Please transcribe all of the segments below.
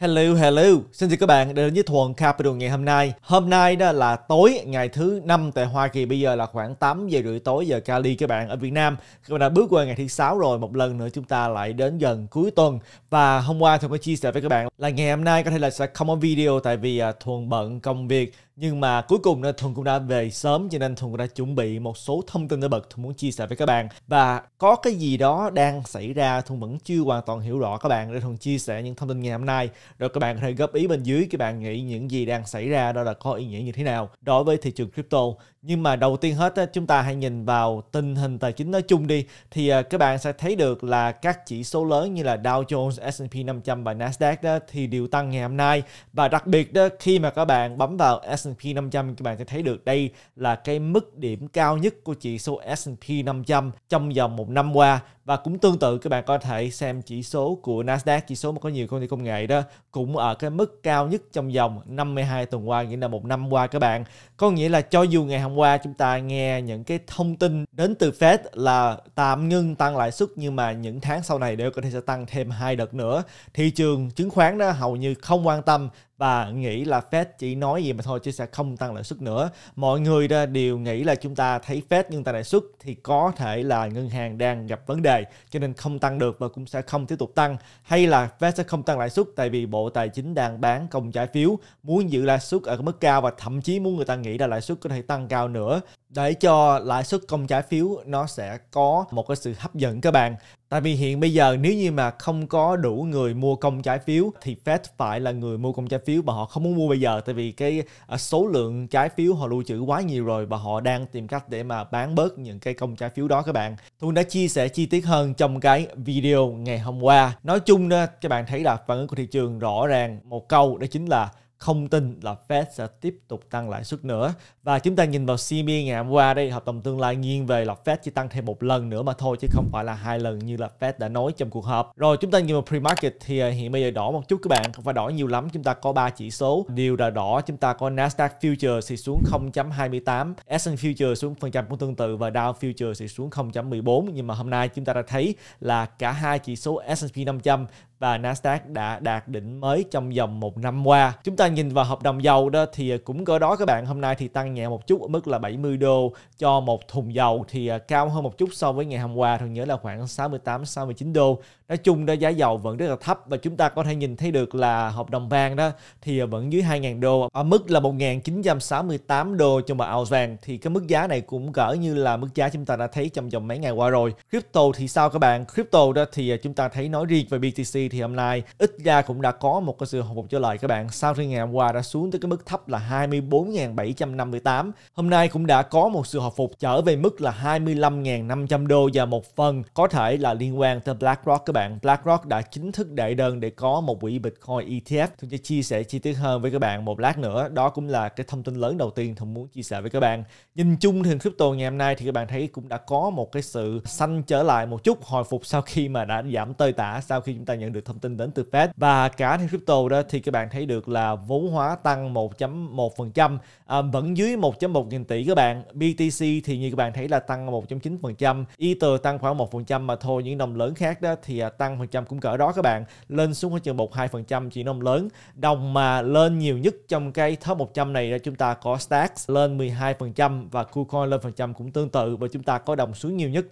Hello, hello. Xin chào các bạn đến với Thuần Capital ngày hôm nay. Hôm nay đó là tối ngày thứ năm tại Hoa Kỳ bây giờ là khoảng 8 giờ rưỡi tối giờ Cali các bạn ở Việt Nam. Các bạn đã bước qua ngày thứ sáu rồi, một lần nữa chúng ta lại đến gần cuối tuần. Và hôm qua Thuần có chia sẻ với các bạn là ngày hôm nay có thể là sẽ không có video tại vì à, Thuần bận công việc nhưng mà cuối cùng là thuần cũng đã về sớm cho nên thuần cũng đã chuẩn bị một số thông tin nổi bật thuần muốn chia sẻ với các bạn và có cái gì đó đang xảy ra thuần vẫn chưa hoàn toàn hiểu rõ các bạn để thuần chia sẻ những thông tin ngày hôm nay rồi các bạn có thể góp ý bên dưới các bạn nghĩ những gì đang xảy ra đó là có ý nghĩa như thế nào đối với thị trường crypto nhưng mà đầu tiên hết chúng ta hãy nhìn vào tình hình tài chính nói chung đi thì à, các bạn sẽ thấy được là các chỉ số lớn như là Dow Jones, S&P 500 và Nasdaq đó thì đều tăng ngày hôm nay và đặc biệt đó khi mà các bạn bấm vào S&P S&P 500 các bạn sẽ thấy được đây là cái mức điểm cao nhất của chỉ số S&P 500 trong vòng một năm qua và cũng tương tự các bạn có thể xem chỉ số của Nasdaq chỉ số mà có nhiều công ty công nghệ đó cũng ở cái mức cao nhất trong vòng 52 tuần qua nghĩa là một năm qua các bạn có nghĩa là cho dù ngày hôm qua chúng ta nghe những cái thông tin đến từ Fed là tạm ngưng tăng lãi suất nhưng mà những tháng sau này đều có thể sẽ tăng thêm hai đợt nữa thị trường chứng khoán đó hầu như không quan tâm và nghĩ là Fed chỉ nói gì mà thôi chứ sẽ không tăng lãi suất nữa. Mọi người đều nghĩ là chúng ta thấy Fed nhưng tăng lãi suất thì có thể là ngân hàng đang gặp vấn đề đề cho nên không tăng được và cũng sẽ không tiếp tục tăng hay là Fed sẽ không tăng lãi suất tại vì Bộ Tài chính đang bán công trái phiếu muốn giữ lãi suất ở mức cao và thậm chí muốn người ta nghĩ là lãi suất có thể tăng cao nữa để cho lãi suất công trái phiếu nó sẽ có một cái sự hấp dẫn các bạn. Tại vì hiện bây giờ nếu như mà không có đủ người mua công trái phiếu thì Fed phải là người mua công trái phiếu mà họ không muốn mua bây giờ tại vì cái à, số lượng trái phiếu họ lưu trữ quá nhiều rồi và họ đang tìm cách để mà bán bớt những cái công trái phiếu đó các bạn. Tôi đã chia sẻ chi tiết hơn trong cái video ngày hôm qua. Nói chung đó, các bạn thấy là phản ứng của thị trường rõ ràng một câu đó chính là không tin là Fed sẽ tiếp tục tăng lãi suất nữa và chúng ta nhìn vào CME ngày hôm qua đây hợp đồng tương lai nghiêng về là Fed chỉ tăng thêm một lần nữa mà thôi chứ không phải là hai lần như là Fed đã nói trong cuộc họp rồi chúng ta nhìn vào pre-market thì à, hiện bây giờ đỏ một chút các bạn không phải đỏ nhiều lắm chúng ta có ba chỉ số điều là đỏ chúng ta có Nasdaq future thì xuống 0.28 S&P future xuống phần trăm cũng tương tự và Dow future thì xuống 0.14 nhưng mà hôm nay chúng ta đã thấy là cả hai chỉ số S&P 500 và Nasdaq đã đạt đỉnh mới trong vòng một năm qua. Chúng ta nhìn vào hợp đồng dầu đó thì cũng cỡ đó các bạn, hôm nay thì tăng nhẹ một chút ở mức là 70 đô cho một thùng dầu thì cao hơn một chút so với ngày hôm qua thôi nhớ là khoảng 68 69 đô nói chung đó giá dầu vẫn rất là thấp và chúng ta có thể nhìn thấy được là hợp đồng vàng đó thì vẫn dưới 2.000 đô ở mức là 1.968 đô cho một ounce vàng thì cái mức giá này cũng cỡ như là mức giá chúng ta đã thấy trong vòng mấy ngày qua rồi crypto thì sao các bạn crypto đó thì chúng ta thấy nói riêng về BTC thì hôm nay ít ra cũng đã có một cái sự hồi phục trở lại các bạn sau khi ngày hôm qua đã xuống tới cái mức thấp là 24.758 hôm nay cũng đã có một sự hồi phục trở về mức là 25.500 đô và một phần có thể là liên quan tới BlackRock các bạn, BlackRock đã chính thức đệ đơn để có một quỹ Bitcoin ETF. Thuận sẽ chia sẻ chi tiết hơn với các bạn một lát nữa. Đó cũng là cái thông tin lớn đầu tiên Thuận muốn chia sẻ với các bạn. Nhìn chung thì crypto ngày hôm nay thì các bạn thấy cũng đã có một cái sự xanh trở lại một chút hồi phục sau khi mà đã giảm tơi tả sau khi chúng ta nhận được thông tin đến từ Fed và cả thị crypto đó thì các bạn thấy được là vốn hóa tăng 1.1% à, vẫn dưới 1.1 nghìn tỷ các bạn BTC thì như các bạn thấy là tăng 1.9% Ether tăng khoảng 1% mà thôi những đồng lớn khác đó thì à, À, tăng phần trăm cũng cỡ đó các bạn lên xuống khoảng chừng một hai phần trăm chỉ nông lớn đồng mà lên nhiều nhất trong cái top 100 này là chúng ta có Stacks lên 12 phần trăm và KuCoin lên phần trăm cũng tương tự và chúng ta có đồng xuống nhiều nhất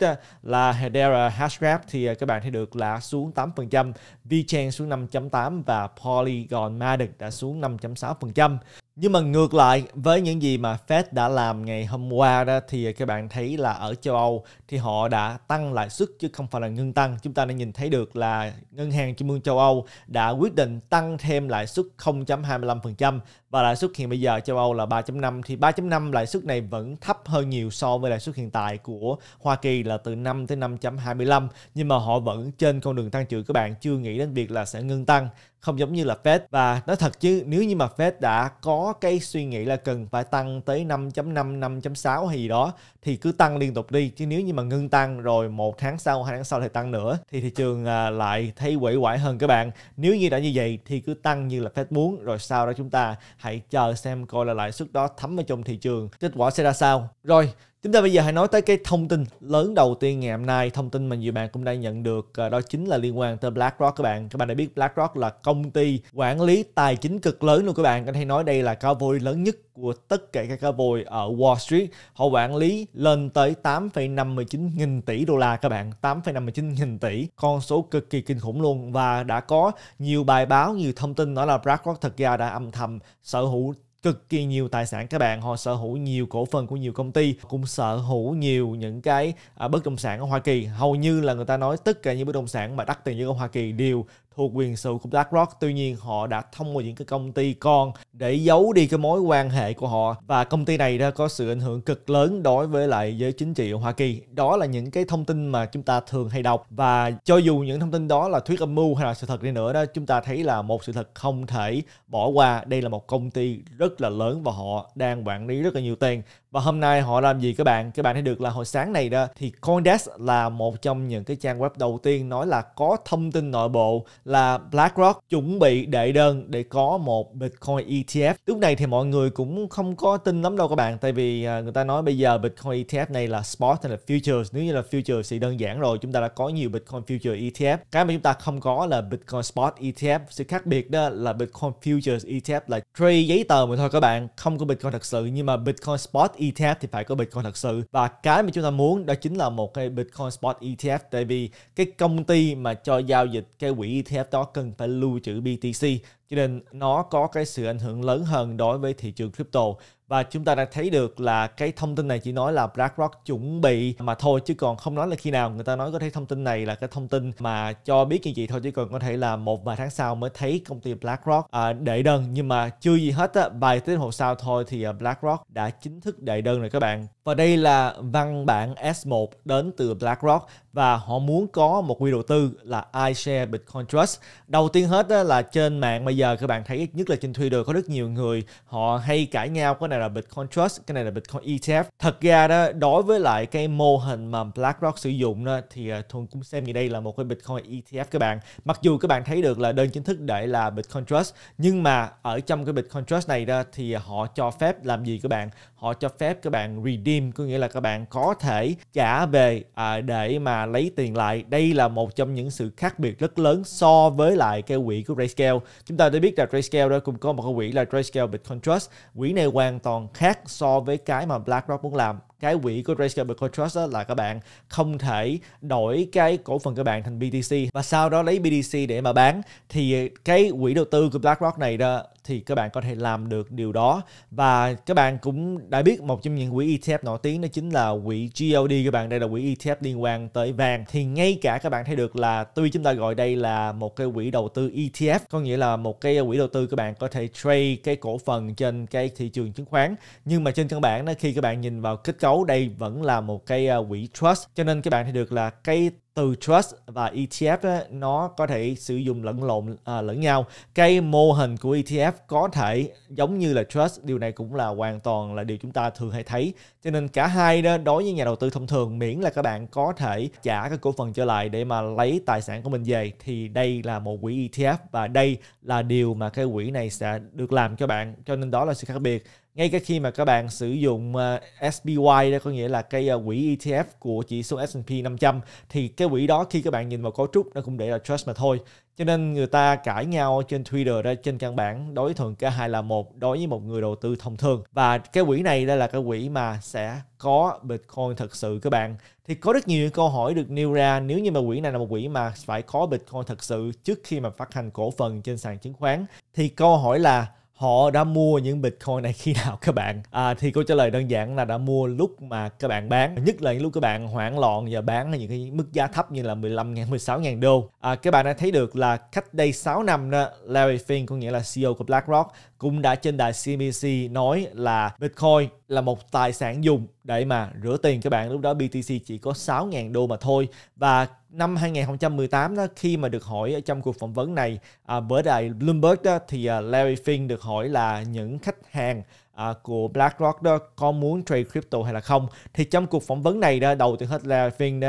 là Hedera Hashgraph thì à, các bạn thấy được là xuống 8 phần trăm vchain xuống 5.8 và Polygon Matic đã xuống 5.6 phần trăm nhưng mà ngược lại với những gì mà Fed đã làm ngày hôm qua đó thì các bạn thấy là ở châu Âu thì họ đã tăng lãi suất chứ không phải là ngưng tăng. Chúng ta đã nhìn thấy được là Ngân hàng Trung ương châu Âu đã quyết định tăng thêm lãi suất 0.25% và lãi suất hiện bây giờ châu Âu là 3.5 thì 3.5 lãi suất này vẫn thấp hơn nhiều so với lãi suất hiện tại của Hoa Kỳ là từ 5 tới 5.25 nhưng mà họ vẫn trên con đường tăng trưởng các bạn chưa nghĩ đến việc là sẽ ngưng tăng không giống như là Fed và nói thật chứ nếu như mà Fed đã có cái suy nghĩ là cần phải tăng tới 5.5 5.6 hay gì đó thì cứ tăng liên tục đi chứ nếu như mà ngưng tăng rồi một tháng sau hai tháng sau lại tăng nữa thì thị trường à, lại thấy quỷ quải hơn các bạn nếu như đã như vậy thì cứ tăng như là Fed muốn rồi sau đó chúng ta hãy chờ xem coi là lãi suất đó thấm vào trong thị trường kết quả sẽ ra sao rồi Chúng ta bây giờ hãy nói tới cái thông tin lớn đầu tiên ngày hôm nay, thông tin mà nhiều bạn cũng đang nhận được ờ, đó chính là liên quan tới BlackRock các bạn. Các bạn đã biết BlackRock là công ty quản lý tài chính cực lớn luôn các bạn. có thể nói đây là cá voi lớn nhất của tất cả các cá voi ở Wall Street. Họ quản lý lên tới 8,59 nghìn tỷ đô la các bạn, 8,59 nghìn tỷ, con số cực kỳ kinh khủng luôn và đã có nhiều bài báo, nhiều thông tin nói là BlackRock thật ra đã âm thầm sở hữu cực kỳ nhiều tài sản các bạn họ sở hữu nhiều cổ phần của nhiều công ty cũng sở hữu nhiều những cái à, bất động sản ở Hoa Kỳ hầu như là người ta nói tất cả những bất động sản mà đắt tiền như ở Hoa Kỳ đều thuộc quyền sở của BlackRock. Tuy nhiên họ đã thông qua những cái công ty con để giấu đi cái mối quan hệ của họ và công ty này đã có sự ảnh hưởng cực lớn đối với lại giới chính trị ở Hoa Kỳ. Đó là những cái thông tin mà chúng ta thường hay đọc và cho dù những thông tin đó là thuyết âm mưu hay là sự thật đi nữa đó, chúng ta thấy là một sự thật không thể bỏ qua. Đây là một công ty rất là lớn và họ đang quản lý rất là nhiều tiền và hôm nay họ làm gì các bạn? Các bạn thấy được là hồi sáng này đó thì CoinDesk là một trong những cái trang web đầu tiên nói là có thông tin nội bộ là BlackRock chuẩn bị đệ đơn để có một Bitcoin ETF. Lúc này thì mọi người cũng không có tin lắm đâu các bạn tại vì à, người ta nói bây giờ Bitcoin ETF này là spot hay là futures. Nếu như là futures thì đơn giản rồi, chúng ta đã có nhiều Bitcoin futures ETF. Cái mà chúng ta không có là Bitcoin spot ETF. Sự khác biệt đó là Bitcoin futures ETF là trade giấy tờ mà thôi các bạn, không có Bitcoin thật sự nhưng mà Bitcoin spot ETF thì phải có Bitcoin thật sự và cái mà chúng ta muốn đó chính là một cái Bitcoin spot ETF tại vì cái công ty mà cho giao dịch cái quỹ ETF đó cần phải lưu trữ BTC cho nên nó có cái sự ảnh hưởng lớn hơn đối với thị trường crypto và chúng ta đã thấy được là cái thông tin này chỉ nói là BlackRock chuẩn bị mà thôi chứ còn không nói là khi nào người ta nói có thể thông tin này là cái thông tin mà cho biết như vậy thôi chứ còn có thể là một vài tháng sau mới thấy công ty BlackRock à, đệ đơn nhưng mà chưa gì hết á vài tiếng hồ sau thôi thì à, BlackRock đã chính thức đệ đơn rồi các bạn và đây là văn bản S1 đến từ BlackRock và họ muốn có một quỹ đầu tư là iShares Bitcoin Trust. Đầu tiên hết là trên mạng bây giờ các bạn thấy nhất là trên Twitter có rất nhiều người họ hay cãi nhau cái này là Bitcoin Trust, cái này là Bitcoin ETF. Thật ra đó đối với lại cái mô hình mà BlackRock sử dụng đó thì à, thường cũng xem như đây là một cái Bitcoin ETF các bạn. Mặc dù các bạn thấy được là đơn chính thức để là Bitcoin Trust nhưng mà ở trong cái Bitcoin Trust này đó thì họ cho phép làm gì các bạn? Họ cho phép các bạn redeem redeem có nghĩa là các bạn có thể trả về à, để mà lấy tiền lại đây là một trong những sự khác biệt rất lớn so với lại cái quỹ của Grayscale chúng ta đã biết là Grayscale đó cũng có một cái quỹ là Grayscale Bitcoin Trust quỹ này hoàn toàn khác so với cái mà BlackRock muốn làm cái quỹ của Grayscale Bitcoin Trust đó là các bạn không thể đổi cái cổ phần các bạn thành BTC và sau đó lấy BTC để mà bán thì cái quỹ đầu tư của BlackRock này đó thì các bạn có thể làm được điều đó và các bạn cũng đã biết một trong những quỹ ETF nổi tiếng đó chính là quỹ GLD các bạn đây là quỹ ETF liên quan tới vàng thì ngay cả các bạn thấy được là tuy chúng ta gọi đây là một cái quỹ đầu tư ETF có nghĩa là một cái quỹ đầu tư các bạn có thể trade cái cổ phần trên cái thị trường chứng khoán nhưng mà trên căn bản đó khi các bạn nhìn vào kết cấu đây vẫn là một cái à, quỹ trust cho nên các bạn thấy được là cái từ trust và ETF nó có thể sử dụng lẫn lộn à, lẫn nhau. Cái mô hình của ETF có thể giống như là trust, điều này cũng là hoàn toàn là điều chúng ta thường hay thấy. Cho nên cả hai đó đối với nhà đầu tư thông thường miễn là các bạn có thể trả cái cổ phần trở lại để mà lấy tài sản của mình về thì đây là một quỹ ETF và đây là điều mà cái quỹ này sẽ được làm cho bạn. Cho nên đó là sự khác biệt ngay cả khi mà các bạn sử dụng uh, ờ, SPY đó có nghĩa là cái ờ, quỹ ETF của chỉ số S&P 500 thì cái quỹ đó khi các bạn nhìn vào cấu trúc nó cũng để là trust mà thôi cho nên người ta cãi nhau trên Twitter đó trên căn bản đối thường cả hai là một đối với một người đầu tư thông thường và cái quỹ này đây là cái quỹ mà sẽ có Bitcoin thật sự các bạn thì có rất nhiều câu hỏi được nêu ra nếu như mà quỹ này là một quỹ mà phải có Bitcoin thật sự trước khi mà phát hành cổ phần trên sàn chứng khoán thì câu hỏi là họ đã mua những bitcoin này khi nào các bạn à, thì câu trả lời đơn giản là đã mua lúc mà các bạn bán nhất là những lúc các bạn hoảng loạn và bán ở những cái mức giá thấp như là 15 ngàn 16 ngàn đô à, các bạn đã thấy được là cách đây 6 năm đó Larry Fink có nghĩa là CEO của BlackRock cũng đã trên đài CNBC nói là Bitcoin là một tài sản dùng để mà rửa tiền các bạn. Lúc đó BTC chỉ có 6.000 đô mà thôi. Và năm 2018 đó, khi mà được hỏi trong cuộc phỏng vấn này à, bởi đài Bloomberg đó, thì à, Larry Fink được hỏi là những khách hàng à, của BlackRock đó có muốn trade crypto hay là không thì trong cuộc phỏng vấn này đó đầu tiên hết là phiên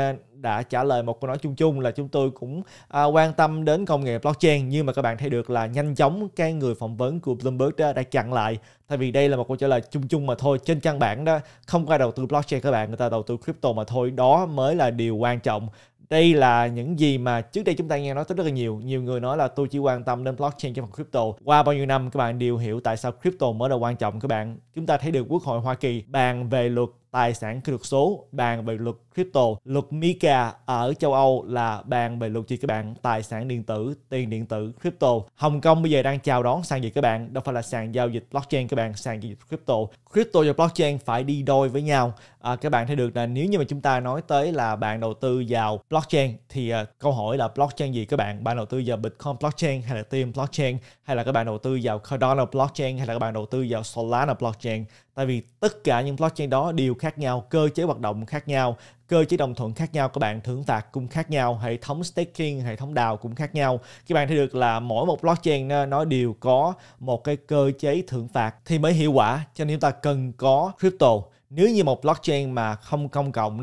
đã trả lời một câu nói chung chung là chúng tôi cũng à, quan tâm đến công nghệ blockchain nhưng mà các bạn thấy được là nhanh chóng cái người phỏng vấn của Bloomberg đó đã chặn lại tại vì đây là một câu trả lời chung chung mà thôi trên căn bản đó không ai đầu tư blockchain các bạn người ta đầu tư crypto mà thôi đó mới là điều quan trọng đây là những gì mà trước đây chúng ta nghe nói rất là nhiều nhiều người nói là tôi chỉ quan tâm đến blockchain cho phần crypto qua bao nhiêu năm các bạn đều hiểu tại sao crypto mới là quan trọng các bạn chúng ta thấy được quốc hội hoa kỳ bàn về luật tài sản kỹ thuật số, bàn về luật crypto. Luật MiCA ở châu Âu là bàn về luật gì các bạn? Tài sản điện tử, tiền điện tử, crypto. Hồng Kông bây giờ đang chào đón sàn gì các bạn? Đâu phải là sàn giao dịch blockchain các bạn, sàn giao dịch crypto. Crypto và blockchain phải đi đôi với nhau. À, các bạn thấy được là nếu như mà chúng ta nói tới là bạn đầu tư vào blockchain thì à, câu hỏi là blockchain gì các bạn? Bạn đầu tư vào Bitcoin blockchain hay là team blockchain hay là các bạn đầu tư vào Cardano blockchain hay là các bạn đầu tư vào Solana blockchain? tại vì tất cả những blockchain đó đều khác nhau cơ chế hoạt động khác nhau cơ chế đồng thuận khác nhau các bạn thưởng phạt cũng khác nhau hệ thống staking hệ thống đào cũng khác nhau các bạn thấy được là mỗi một blockchain nó đều có một cái cơ chế thưởng phạt thì mới hiệu quả cho nên chúng ta cần có crypto nếu như một blockchain mà không công cộng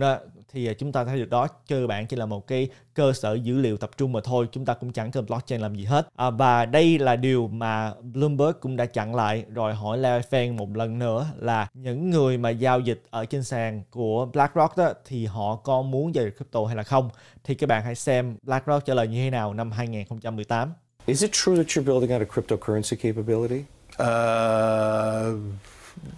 thì à, chúng ta thấy được đó cơ bản chỉ là một cái cơ sở dữ liệu tập trung mà thôi chúng ta cũng chẳng cần blockchain làm gì hết à, và đây là điều mà Bloomberg cũng đã chặn lại rồi hỏi Larry Fink một lần nữa là những người mà giao dịch ở trên sàn của BlackRock đó thì họ có muốn giao dịch crypto hay là không thì các bạn hãy xem BlackRock trả lời như thế nào năm 2018 Is it true that you're building out a cryptocurrency capability? Uh...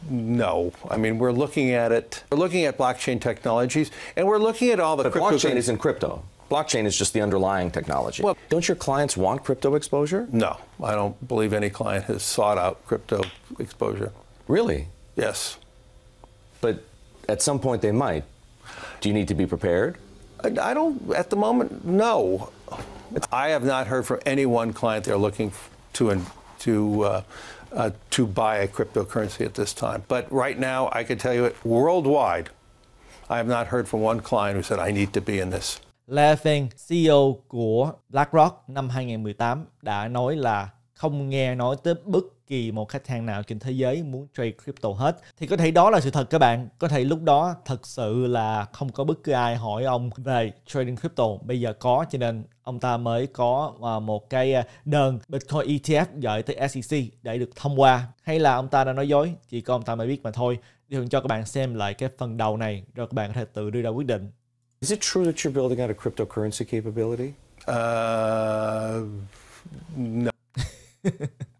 no. I mean, we're looking at it. We're looking at blockchain technologies, and we're looking at all the. But blockchain isn't crypto. Blockchain is just the underlying technology. Well, don't your clients want crypto exposure? No, I don't believe any client has sought out crypto exposure. Really? Yes. But at some point they might. Do you need to be prepared? I don't, at the moment, no. I have not heard from any one client they're looking to, to uh, uh, to buy a cryptocurrency at this time. But right now, I can tell you it worldwide, I have not heard from one client who said, I need to be in this. Larry Fink, CEO của BlackRock năm 2018 đã nói là không nghe nói tới bất kỳ một khách hàng nào trên thế giới muốn trade crypto hết thì có thể đó là sự thật các bạn có thể lúc đó thật sự là không có bất cứ ai hỏi ông về trading crypto bây giờ có cho nên ông ta mới có à, một cái à, đơn Bitcoin ETF gửi tới SEC để được thông qua hay là ông ta đã nói dối chỉ có ông ta mới biết mà thôi Thường cho các bạn xem lại cái phần đầu này rồi các bạn có thể tự đưa ra quyết định Is it true that you're building out a cryptocurrency capability? Uh, no.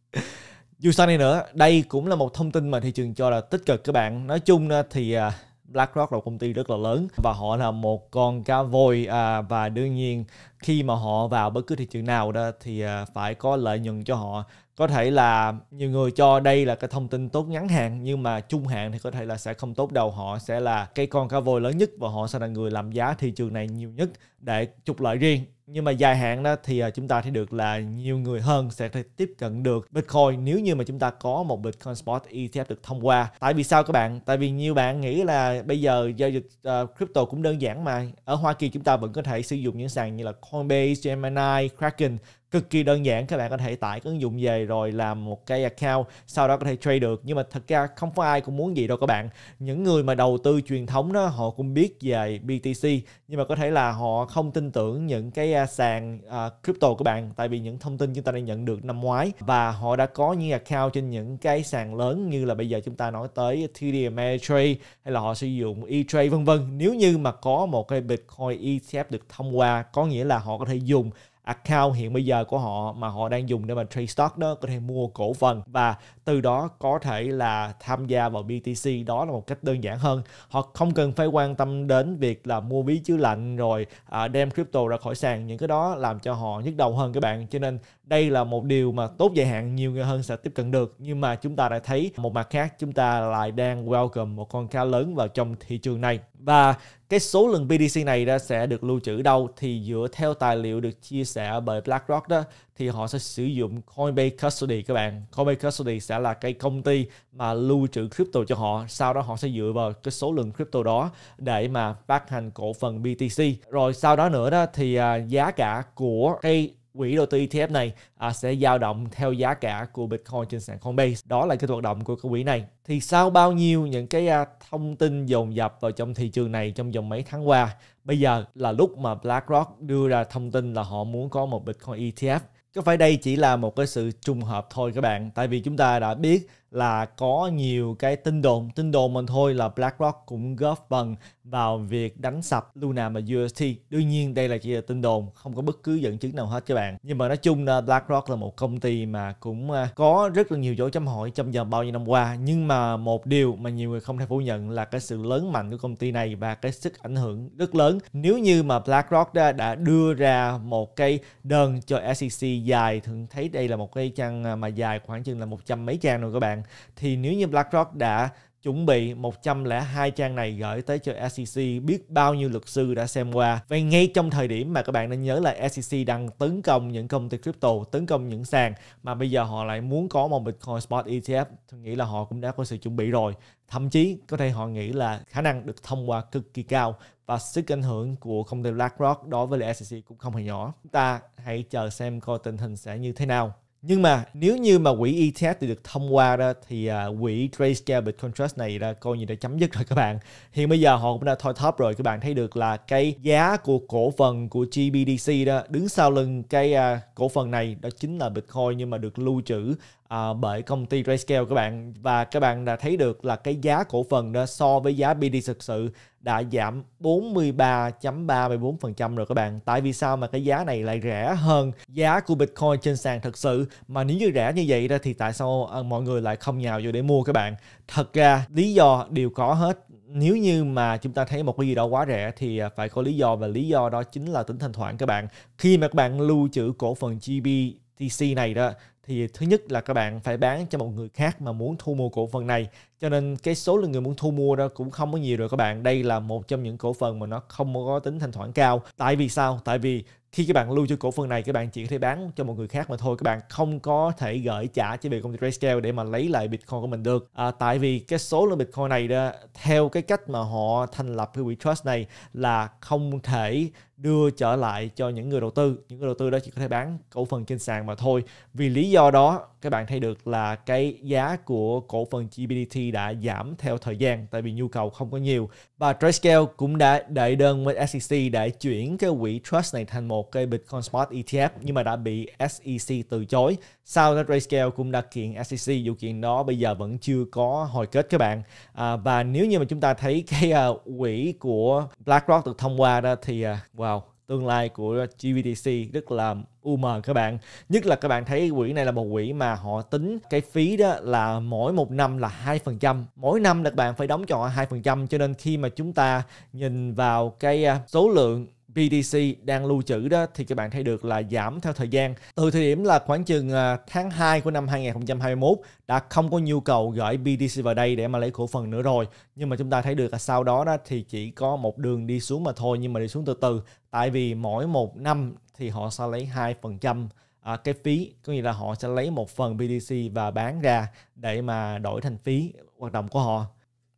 Dù sao đi nữa, đây cũng là một thông tin mà thị trường cho là tích cực các bạn. Nói chung thì à, BlackRock là một công ty rất là lớn và họ là một con cá voi à, và đương nhiên khi mà họ vào bất cứ thị trường nào đó thì à, phải có lợi nhuận cho họ có thể là nhiều người cho đây là cái thông tin tốt ngắn hạn nhưng mà trung hạn thì có thể là sẽ không tốt đâu họ sẽ là cái con cá voi lớn nhất và họ sẽ là người làm giá thị trường này nhiều nhất để trục lợi riêng nhưng mà dài hạn đó thì à, chúng ta thấy được là nhiều người hơn sẽ tiếp cận được Bitcoin nếu như mà chúng ta có một Bitcoin Spot ETF được thông qua. Tại vì sao các bạn? Tại vì nhiều bạn nghĩ là bây giờ giao dịch uh, crypto cũng đơn giản mà. Ở Hoa Kỳ chúng ta vẫn có thể sử dụng những sàn như là Coinbase, Gemini, Kraken cực kỳ đơn giản các bạn có thể tải cái ứng dụng về rồi làm một cái account sau đó có thể trade được nhưng mà thật ra không phải ai cũng muốn gì đâu các bạn những người mà đầu tư truyền thống đó họ cũng biết về BTC nhưng mà có thể là họ không tin tưởng những cái à, sàn à, crypto của bạn tại vì những thông tin chúng ta đã nhận được năm ngoái và họ đã có những account trên những cái sàn lớn như là bây giờ chúng ta nói tới Ethereum Trade hay là họ sử dụng E-Trade vân vân nếu như mà có một cái Bitcoin ETF được thông qua có nghĩa là họ có thể dùng account hiện bây giờ của họ mà họ đang dùng để mà trade stock đó có thể mua cổ phần và từ đó có thể là tham gia vào BTC đó là một cách đơn giản hơn họ không cần phải quan tâm đến việc là mua ví chứa lạnh rồi à, đem crypto ra khỏi sàn những cái đó làm cho họ nhức đầu hơn các bạn cho nên đây là một điều mà tốt dài hạn nhiều người hơn sẽ tiếp cận được nhưng mà chúng ta đã thấy một mặt khác chúng ta lại đang welcome một con cá lớn vào trong thị trường này và cái số lượng BTC này đó sẽ được lưu trữ đâu thì dựa theo tài liệu được chia sẻ bởi BlackRock đó thì họ sẽ sử dụng Coinbase Custody các bạn. Coinbase Custody sẽ là cái công ty mà lưu trữ crypto cho họ, sau đó họ sẽ dựa vào cái số lượng crypto đó để mà phát hành cổ phần BTC. Rồi sau đó nữa đó thì à, giá cả của cái quỹ đầu tư ETF này à, sẽ dao động theo giá cả của Bitcoin trên sàn Coinbase. Đó là cái hoạt động của cái quỹ này. Thì sau bao nhiêu những cái à, thông tin dồn dập vào trong thị trường này trong vòng mấy tháng qua, bây giờ là lúc mà BlackRock đưa ra thông tin là họ muốn có một Bitcoin ETF. Có phải đây chỉ là một cái sự trùng hợp thôi các bạn? Tại vì chúng ta đã biết là có nhiều cái tin đồn tin đồn mình thôi là BlackRock cũng góp phần vào việc đánh sập Luna và UST đương nhiên đây là chỉ là tin đồn không có bất cứ dẫn chứng nào hết các bạn nhưng mà nói chung là BlackRock là một công ty mà cũng à, có rất là nhiều chỗ chấm hỏi trong vòng bao nhiêu năm qua nhưng mà một điều mà nhiều người không thể phủ nhận là cái sự lớn mạnh của công ty này và cái sức ảnh hưởng rất lớn nếu như mà BlackRock đã, đã đưa ra một cái đơn cho SEC dài thường thấy đây là một cái trang à, mà dài khoảng chừng là một trăm mấy trang rồi các bạn thì nếu như BlackRock đã chuẩn bị 102 trang này gửi tới cho SEC biết bao nhiêu luật sư đã xem qua. Vậy ngay trong thời điểm mà các bạn nên nhớ là SEC đang tấn công những công ty crypto, tấn công những sàn mà bây giờ họ lại muốn có một Bitcoin Spot ETF, tôi nghĩ là họ cũng đã có sự chuẩn bị rồi. Thậm chí có thể họ nghĩ là khả năng được thông qua cực kỳ cao và sức ảnh hưởng của công ty BlackRock đối với SEC cũng không hề nhỏ. Chúng ta hãy chờ xem coi tình hình sẽ như thế nào nhưng mà nếu như mà quỹ ETF thì được thông qua đó thì à, quỹ Grayscale Bitcoin Trust này đã coi như đã chấm dứt rồi các bạn. Hiện bây giờ họ cũng đã thôi thóp rồi các bạn thấy được là cái giá của cổ phần của GBDC đó đứng sau lưng cái à, cổ phần này đó chính là Bitcoin nhưng mà được lưu trữ à, bởi công ty Grayscale các bạn và các bạn đã thấy được là cái giá cổ phần đó so với giá BD thực sự đã giảm 43.34% rồi các bạn. Tại vì sao mà cái giá này lại rẻ hơn giá của Bitcoin trên sàn thật sự mà nếu như rẻ như vậy ra thì tại sao à, mọi người lại không nhào vô để mua các bạn? Thật ra lý do đều có hết. Nếu như mà chúng ta thấy một cái gì đó quá rẻ thì à, phải có lý do và lý do đó chính là tính thanh khoản các bạn. Khi mà các bạn lưu trữ cổ phần GBTC này đó thì thứ nhất là các bạn phải bán cho một người khác mà muốn thu mua cổ phần này cho nên cái số lượng người muốn thu mua đó cũng không có nhiều rồi các bạn đây là một trong những cổ phần mà nó không có tính thanh khoản cao tại vì sao tại vì khi các bạn lưu cho cổ phần này các bạn chỉ có thể bán cho một người khác mà thôi các bạn không có thể gửi trả cho về công ty Grayscale để mà lấy lại Bitcoin của mình được à, tại vì cái số lượng Bitcoin này đó theo cái cách mà họ thành lập cái quỹ trust này là không thể đưa trở lại cho những người đầu tư những người đầu tư đó chỉ có thể bán cổ phần trên sàn mà thôi vì lý do đó các bạn thấy được là cái giá của cổ phần GBDT đã giảm theo thời gian tại vì nhu cầu không có nhiều và Trayscale cũng đã đại đơn với SEC để chuyển cái quỹ trust này thành một một cây Bitcoin Spot ETF nhưng mà đã bị SEC từ chối. Sau đó Grayscale cũng đã kiện SEC, vụ kiện đó bây giờ vẫn chưa có hồi kết các bạn. À, và nếu như mà chúng ta thấy cái uh, quỹ của BlackRock được thông qua đó thì uh, wow, tương lai của GBTC rất là u UM các bạn nhất là các bạn thấy quỹ này là một quỹ mà họ tính cái phí đó là mỗi một năm là hai phần trăm mỗi năm là các bạn phải đóng cho họ hai phần trăm cho nên khi mà chúng ta nhìn vào cái à, số lượng BTC đang lưu trữ đó thì các bạn thấy được là giảm theo thời gian. Từ thời điểm là khoảng chừng à, tháng 2 của năm 2021 đã không có nhu cầu gửi BTC vào đây để mà lấy cổ phần nữa rồi. Nhưng mà chúng ta thấy được là sau đó đó thì chỉ có một đường đi xuống mà thôi nhưng mà đi xuống từ từ tại vì mỗi một năm thì họ sẽ lấy 2% à, cái phí có nghĩa là họ sẽ lấy một phần BTC và bán ra để mà đổi thành phí hoạt động của họ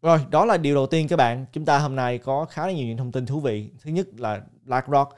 rồi, đó là điều đầu tiên các bạn. Chúng ta hôm nay có khá là nhiều những thông tin thú vị. Thứ nhất là BlackRock